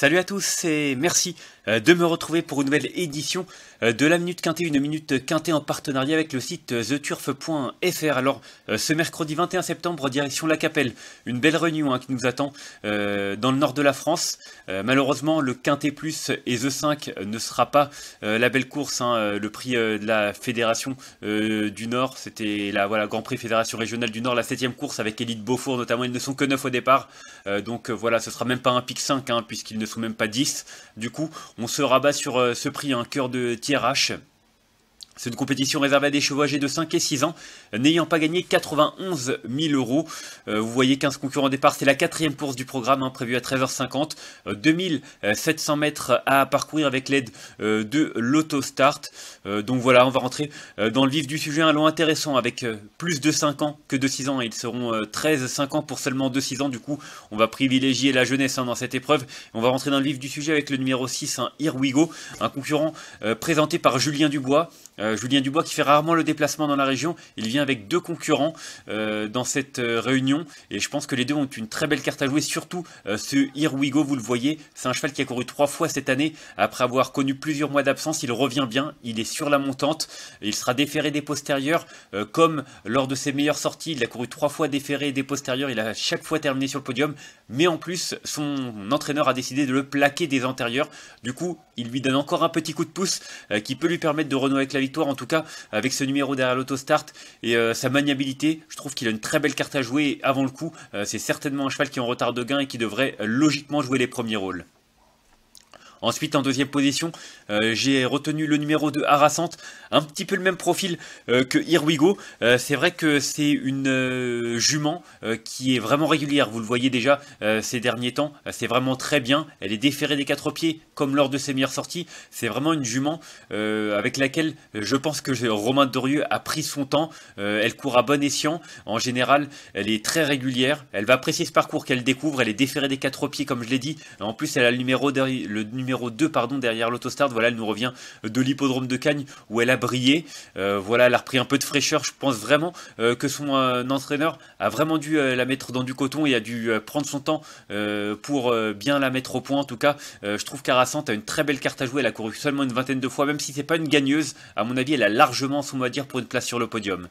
Salut à tous et merci euh, de me retrouver pour une nouvelle édition euh, de la Minute Quintée, une Minute Quintée en partenariat avec le site euh, theturf.fr. Alors ce mercredi 21 septembre, direction La Capelle, une belle réunion hein, qui nous attend dans le nord de la France. malheureusement, le Quintée Plus et The 5 ne sera pas la belle course, hein, le prix de la Fédération du Nord, c'était la voilà, Grand Prix Fédération Régionale du Nord, la 7 course avec Elite Beaufort notamment, ils ne sont que 9 au départ, donc voilà, ce sera même pas un pic 5 hein, puisqu'ils ne ou sont même pas 10. Du coup, on se rabat sur euh, ce prix, un hein, cœur de TRH c'est une compétition réservée à des chevaux âgés de 5 et 6 ans, n'ayant pas gagné 91 000 euros. Euh, vous voyez 15 concurrents au départ, c'est la quatrième course du programme, hein, prévue à 13h50. 2700 euh, mètres à parcourir avec l'aide euh, de l'autostart. donc voilà, on va rentrer dans le vif du sujet, un long intéressant avec plus de 5 ans que de 6 ans. Ils seront 13-5 ans pour seulement 2-6 ans, du coup on va privilégier la jeunesse hein, dans cette épreuve. On va rentrer dans le vif du sujet avec le numéro 6, hein, Irwigo, un concurrent présenté par Julien Dubois. Euh, Julien Dubois qui fait rarement le déplacement dans la région, il vient avec deux concurrents euh, dans cette euh, réunion et je pense que les deux ont une très belle carte à jouer, surtout ce Irwigo, vous le voyez, c'est un cheval qui a couru trois fois cette année, après avoir connu plusieurs mois d'absence, il revient bien, il est sur la montante, il sera déféré des postérieurs, comme lors de ses meilleures sorties, il a couru trois fois déféré des postérieurs, il a chaque fois terminé sur le podium, mais en plus son entraîneur a décidé de le plaquer des antérieurs, du coup il lui donne encore un petit coup de pouce qui peut lui permettre de renouer avec la victoire en tout cas avec ce numéro derrière l'autostart et euh, sa maniabilité. Je trouve qu'il a une très belle carte à jouer avant le coup. Euh, c'est certainement un cheval qui est en retard de gain et qui devrait euh, logiquement jouer les premiers rôles. Ensuite, en deuxième position, euh, j'ai retenu le numéro 2 Harassante, un petit peu le même profil euh, que Irwigo. Euh, c'est vrai que c'est une jument qui est vraiment régulière, vous le voyez déjà ces derniers temps, c'est vraiment très bien. Elle est déférée des quatre pieds, comme lors de ses meilleures sorties. C'est vraiment une jument avec laquelle je pense que Romain Dorieux a pris son temps. elle court à bon escient. En général, elle est très régulière. Elle va apprécier ce parcours qu'elle découvre. Elle est déférée des quatre pieds, comme je l'ai dit. En plus, elle a le numéro, le numéro numéro 2 pardon, derrière l'Autostart. Voilà, elle nous revient de l'hippodrome de Cagnes où elle a brillé. Euh, voilà, elle a repris un peu de fraîcheur. Je pense vraiment euh, que son euh, entraîneur a vraiment dû la mettre dans du coton et a dû prendre son temps pour bien la mettre au point. En tout cas, je trouve qu'Arassante a une très belle carte à jouer. Elle a couru seulement une vingtaine de fois, même si c'est pas une gagneuse. À mon avis, elle a largement son mot à dire pour une place sur le podium.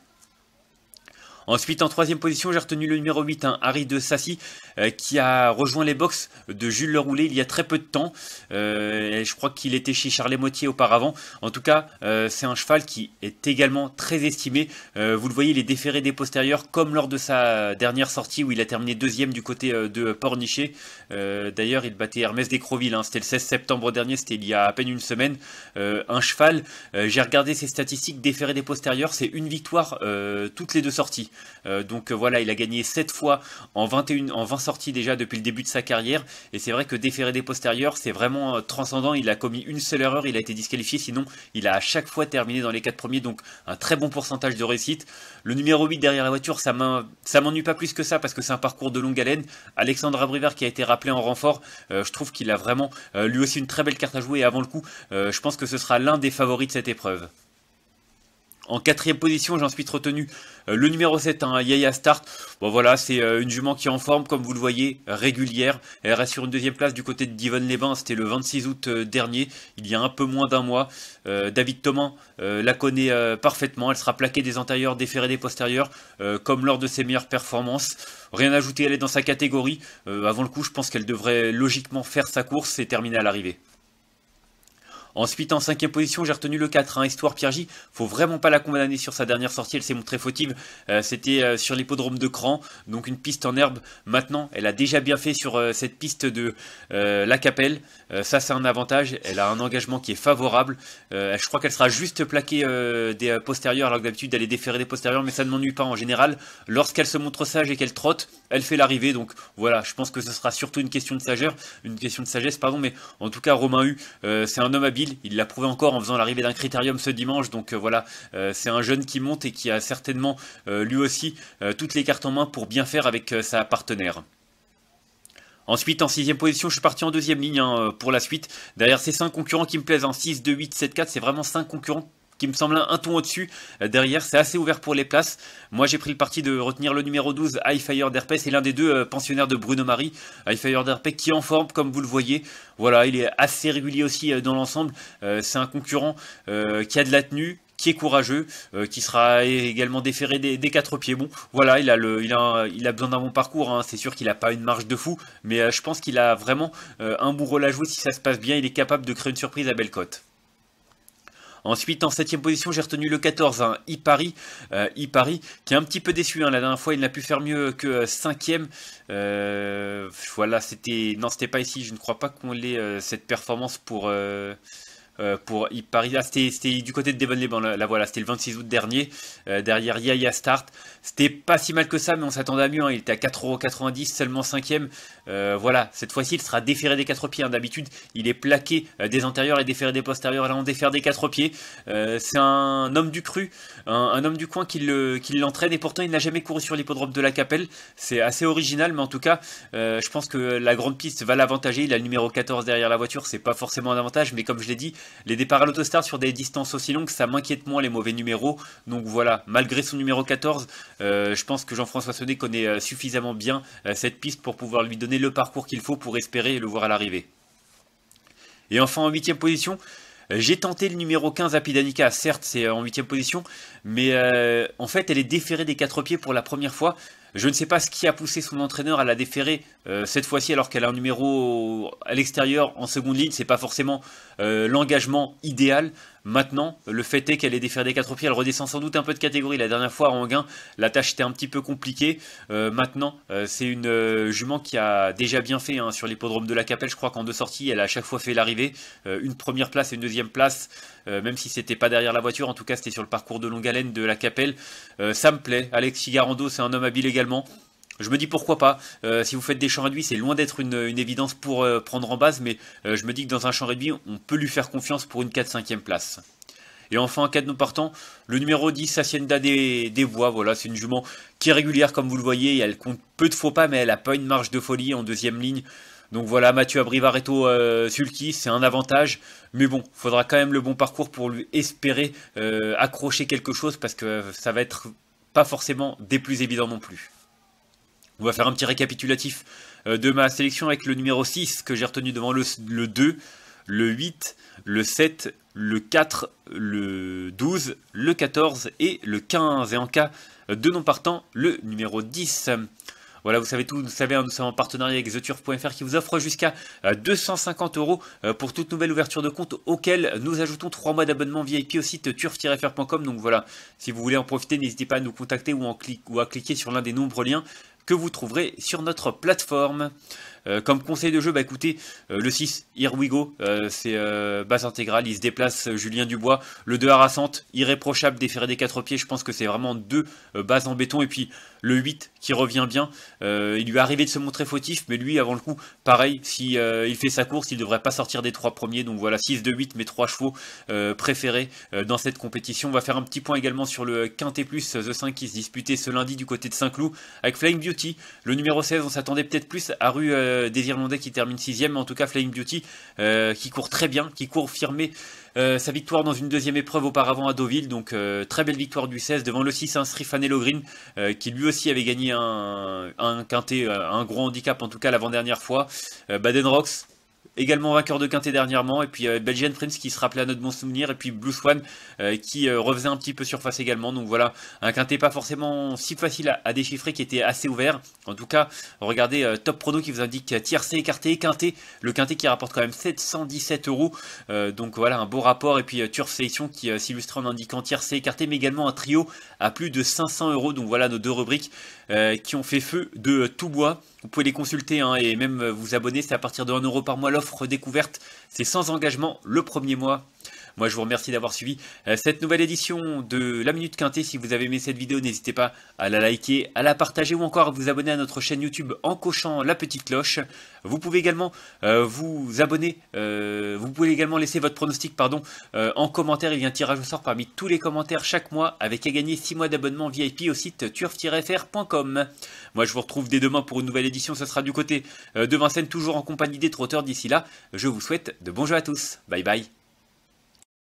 Ensuite, en troisième position, j'ai retenu le numéro 8, un hein, Harry de Sassy, euh, qui a rejoint les box de Jules Leroulet il y a très peu de temps. Euh, je crois qu'il était chez Charlet Mottier auparavant. En tout cas, euh, c'est un cheval qui est également très estimé. vous le voyez, il est déféré des postérieurs, comme lors de sa dernière sortie où il a terminé deuxième du côté de Pornichet. D'ailleurs, il battait Hermès Descroville, hein. c'était le 16 septembre dernier, c'était il y a à peine une semaine. un cheval, j'ai regardé ses statistiques, déféré des postérieurs, c'est une victoire toutes les deux sorties. Euh, donc euh, voilà, il a gagné 7 fois en en 20 sorties déjà depuis le début de sa carrière. Et c'est vrai que déférer des postérieurs, c'est vraiment euh, transcendant. Il a commis une seule erreur, il a été disqualifié. Sinon, il a à chaque fois terminé dans les 4 premiers. Donc un très bon pourcentage de réussite. Le numéro 8 derrière la voiture, ça m'ennuie pas plus que ça parce que c'est un parcours de longue haleine. Alexandre Abrivard qui a été rappelé en renfort, je trouve qu'il a vraiment lui aussi une très belle carte à jouer. Et avant le coup, je pense que ce sera l'un des favoris de cette épreuve. En quatrième position, j'ai ensuite retenu euh, le numéro 7, hein, Yaya Start. Bon voilà, c'est euh, une jument qui est en forme, comme vous le voyez, régulière. Elle reste sur une deuxième place du côté de Divonne-les-Bains, c'était le 26 août euh, dernier, il y a un peu moins d'un mois. David Thomas la connaît parfaitement, elle sera plaquée des antérieurs, déférée des postérieurs, comme lors de ses meilleures performances. Rien à ajouter, elle est dans sa catégorie. avant le coup, je pense qu'elle devrait logiquement faire sa course et terminer à l'arrivée. Ensuite, en cinquième position, j'ai retenu le 4, hein, Histoire Piergi. Faut vraiment pas la condamner sur sa dernière sortie, elle s'est montrée fautive. Euh, c'était euh, sur l'hippodrome de Cran, donc une piste en herbe. Maintenant, elle a déjà bien fait sur euh, cette piste de La Capelle. ça, c'est un avantage. Elle a un engagement qui est favorable. je crois qu'elle sera juste plaquée des postérieurs, alors que d'habitude, elle est déférée des postérieurs, mais ça ne m'ennuie pas en général. Lorsqu'elle se montre sage et qu'elle trotte, elle fait l'arrivée. Donc voilà, je pense que ce sera surtout une question de sagesse, une question de sagesse, pardon. Mais en tout cas, Romain U, c'est un homme habile il l'a prouvé encore en faisant l'arrivée d'un critérium ce dimanche. Donc euh, voilà, euh, c'est un jeune qui monte et qui a certainement euh, lui aussi toutes les cartes en main pour bien faire avec sa partenaire. Ensuite, en sixième position, je suis parti en deuxième ligne hein, pour la suite. Derrière ces cinq concurrents qui me plaisent, en 6, 2, 8, 7, 4, c'est vraiment cinq concurrents qui me semble un, ton au-dessus. Euh, derrière, c'est assez ouvert pour les places. Moi, j'ai pris le parti de retenir le numéro 12, Highfire d'Herpé. C'est l'un des deux euh, pensionnaires de Bruno Marie. Highfire Derpe qui en forme, comme vous le voyez. Voilà, il est assez régulier aussi euh, dans l'ensemble. c'est un concurrent qui a de la tenue, qui est courageux, qui sera également déféré des, quatre pieds. Bon, voilà, il a, le, il besoin d'un bon parcours. Hein. C'est sûr qu'il n'a pas une marge de fou, mais je pense qu'il a vraiment un bon rôle à jouer. Si ça se passe bien, il est capable de créer une surprise à Bellecote. Ensuite, en 7ème position, j'ai retenu le 14, hein, euh, Ipari, qui est un petit peu déçu. Hein. la dernière fois, il n'a pu faire mieux que 5ème. Euh, euh, voilà, c'était. Non, c'était pas ici. Je ne crois pas qu'on ait cette performance pour. Euh, pour ah, c'était du côté de devon Leban voilà, c'était le 26 août dernier, euh, derrière Yaya Start. C'était pas si mal que ça, mais on s'attendait à mieux. Hein. Il était à 4,90€, seulement 5ème. Euh, voilà, cette fois-ci, il sera déféré des 4 pieds. Hein. D'habitude, il est plaqué des antérieurs et déféré des postérieurs. Là, on défère des quatre pieds. C'est un homme du cru, un, homme du coin qui l'entraîne, et pourtant, il n'a jamais couru sur l'hippodrome de la Capelle. C'est assez original, mais en tout cas, je pense que la grande piste va l'avantager. Il a le numéro 14 derrière la voiture, c'est pas forcément un avantage, mais comme je l'ai dit, les départs à l'autostar sur des distances aussi longues, ça m'inquiète moins les mauvais numéros. Donc voilà, malgré son numéro 14, euh, je pense que Jean-François Sonnet connaît euh, suffisamment bien euh, cette piste pour pouvoir lui donner le parcours qu'il faut pour espérer le voir à l'arrivée. Et enfin en huitième position, j'ai tenté le numéro 15 à Pidanica, certes c'est en 8 position, mais euh, en fait elle est déférée des 4 pieds pour la première fois. Je ne sais pas ce qui a poussé son entraîneur à la déférer euh, cette fois-ci alors qu'elle a un numéro à l'extérieur en seconde ligne, c'est pas forcément euh, l'engagement idéal. Maintenant, le fait est qu'elle est défaire des quatre pieds, elle redescend sans doute un peu de catégorie. La dernière fois, en gain, la tâche était un petit peu compliquée. Euh, maintenant, euh, c'est une euh, jument qui a déjà bien fait hein, sur l'hippodrome de la Capelle. Je crois qu'en deux sorties, elle a à chaque fois fait l'arrivée. une première place et une deuxième place, même si c'était pas derrière la voiture. En tout cas, c'était sur le parcours de longue haleine de la Capelle. ça me plaît. Alex Garando, c'est un homme habile également. Je me dis pourquoi pas. Euh, si vous faites des champs réduits, c'est loin d'être une, évidence pour euh, prendre en base, mais euh, je me dis que dans un champ réduit, on peut lui faire confiance pour une 4-5e place. Et enfin, en cas de non partant, le numéro 10, Hacienda des, des Voilà, c'est une jument qui est régulière, comme vous le voyez. elle compte peu de faux pas, mais elle n'a pas une marge de folie en deuxième ligne. Donc voilà, Mathieu Abrivareto Sulky, c'est un avantage. Mais bon, il faudra quand même le bon parcours pour lui espérer accrocher quelque chose parce que ça va être pas forcément des plus évidents non plus. On va faire un petit récapitulatif euh, de ma sélection avec le numéro 6 que j'ai retenu devant le, 2, le 8, le 7, le 4, le 12, le 14 et le 15. Et en cas de non partant, le numéro 10. Voilà, vous savez tout, vous savez, hein, nous sommes en partenariat avec TheTurf.fr qui vous offre jusqu'à 250 euh, euros euh, pour toute nouvelle ouverture de compte auquel nous ajoutons 3 mois d'abonnement VIP au site turf-fr.com. Donc voilà, si vous voulez en profiter, n'hésitez pas à nous contacter ou, ou à cliquer sur l'un des nombreux liens que vous trouverez sur notre plateforme. Euh, comme conseil de jeu, bah écoutez, euh, le 6, Here We Go, euh, c'est base intégrale, il se déplace Julien Dubois, le 2 harassante, irréprochable, déféré des quatre pieds, je pense que c'est vraiment deux bases en béton, et puis le 8 qui revient bien, il lui est arrivé de se montrer fautif, mais lui avant le coup, pareil, si il fait sa course, il ne devrait pas sortir des trois premiers, donc voilà, 6 de 8, mes trois chevaux préférés dans cette compétition. On va faire un petit point également sur le Quintet Plus, The 5 qui se disputait ce lundi du côté de Saint-Cloud, avec Flying Beauty, le numéro 16, on s'attendait peut-être plus à rue... Euh, des Irlandais qui terminent sixième, en tout cas Flying Beauty euh, qui court très bien, qui court firmer euh, sa victoire dans une deuxième épreuve auparavant à Deauville, donc très belle victoire du 16 devant le 6 inscrit hein, Fanello Green qui lui aussi avait gagné un, un quintet, un gros handicap en tout cas l'avant-dernière fois. Baden Rocks également vainqueur de quintet dernièrement, et puis euh, Belgian Prince qui se rappelait à notre bon souvenir, et puis Blue Swan euh, qui euh, refaisait un petit peu surface également. Donc voilà, un quintet pas forcément si facile à, déchiffrer, qui était assez ouvert. En tout cas, regardez Top Prono qui vous indique tiercé, écarté, quintet, le quintet qui rapporte quand même 717 euros. donc voilà, un beau rapport, et puis Turf Selection qui s'illustre en indiquant tiercé, écarté, mais également un trio à plus de 500 euros. Donc voilà nos deux rubriques qui ont fait feu de tout bois. Vous pouvez les consulter hein, et même vous abonner, c'est à partir de 1 euro par mois l'offre offre découverte. C'est sans engagement le premier mois. Moi, je vous remercie d'avoir suivi euh, cette nouvelle édition de La Minute Quintée. Si vous avez aimé cette vidéo, n'hésitez pas à la liker, à la partager ou encore à vous abonner à notre chaîne YouTube en cochant la petite cloche. Vous pouvez également euh, vous abonner, euh, vous pouvez également laisser votre pronostic pardon, en commentaire. Il y a un tirage au sort parmi tous les commentaires chaque mois avec à gagner 6 mois d'abonnement VIP au site turf-fr.com. Moi, je vous retrouve dès demain pour une nouvelle édition. Ce sera du côté de Vincennes, toujours en compagnie des trotteurs. D'ici là, je vous souhaite de bons jeux à tous. Bye bye.